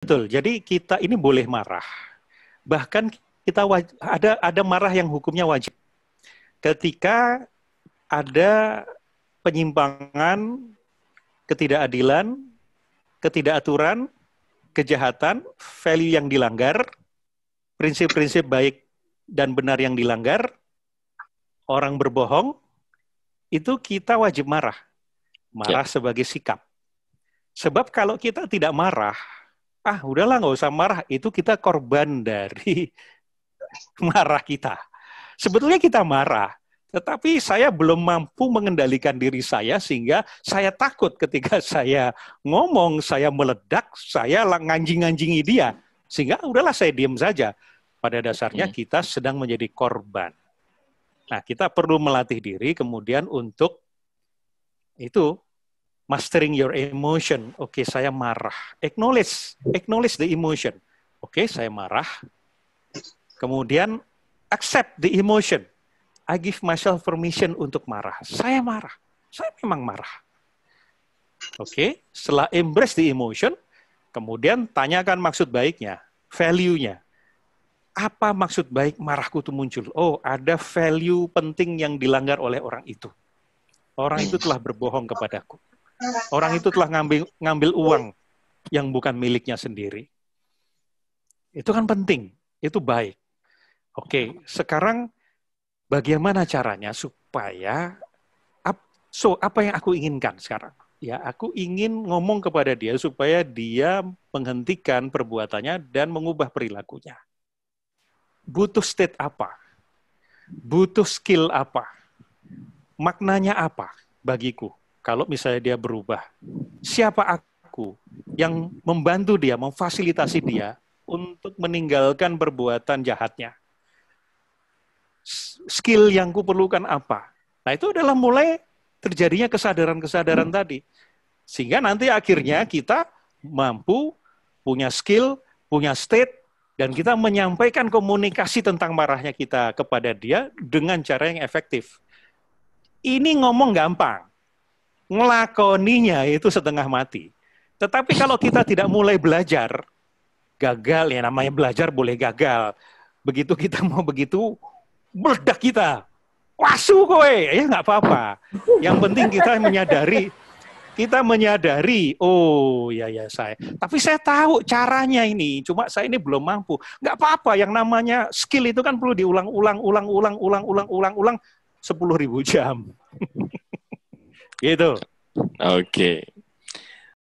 Betul. Jadi kita ini boleh marah. Bahkan kita ada ada marah yang hukumnya wajib. Ketika ada penyimpangan, ketidakadilan, ketidakaturan, kejahatan, value yang dilanggar, prinsip-prinsip baik dan benar yang dilanggar, orang berbohong, itu kita wajib marah. Marah ya. sebagai sikap. Sebab kalau kita tidak marah, ah udahlah nggak usah marah itu kita korban dari marah kita sebetulnya kita marah tetapi saya belum mampu mengendalikan diri saya sehingga saya takut ketika saya ngomong, saya meledak, saya nganjing-nganjingi dia. Sehingga ah, udahlah saya diam saja. Pada dasarnya kita sedang menjadi korban. Nah, kita perlu melatih diri kemudian untuk itu mastering your emotion. Oke, okay, saya marah. Acknowledge, acknowledge the emotion. Oke, okay, saya marah. Kemudian accept the emotion. I give myself permission untuk marah. Saya marah. Saya memang marah. Oke, okay? setelah embrace the emotion, kemudian tanyakan maksud baiknya, value-nya. Apa maksud baik marahku itu muncul? Oh, ada value penting yang dilanggar oleh orang itu. Orang itu telah berbohong kepadaku Orang itu telah ngambil, ngambil uang yang bukan miliknya sendiri. Itu kan penting, itu baik. Oke, sekarang bagaimana caranya supaya so apa yang aku inginkan sekarang? Ya, aku ingin ngomong kepada dia supaya dia menghentikan perbuatannya dan mengubah perilakunya. Butuh state apa? Butuh skill apa? Maknanya apa bagiku? kalau misalnya dia berubah. Siapa aku yang membantu dia, memfasilitasi dia untuk meninggalkan perbuatan jahatnya? Skill yang kuperlukan apa? Nah, itu adalah mulai terjadinya kesadaran-kesadaran hmm. tadi. Sehingga nanti akhirnya kita mampu punya skill, punya state, dan kita menyampaikan komunikasi tentang marahnya kita kepada dia dengan cara yang efektif. Ini ngomong gampang ngelakoninya itu setengah mati. Tetapi kalau kita tidak mulai belajar, gagal ya namanya belajar boleh gagal. Begitu kita mau begitu, meledak kita. Wasu kowe, ya nggak apa-apa. Yang penting kita menyadari, kita menyadari, oh ya ya saya. Tapi saya tahu caranya ini, cuma saya ini belum mampu. Nggak apa-apa, yang namanya skill itu kan perlu diulang-ulang, ulang-ulang, ulang-ulang, ulang-ulang, ulang, sepuluh ribu jam. Gitu. Oke. Okay.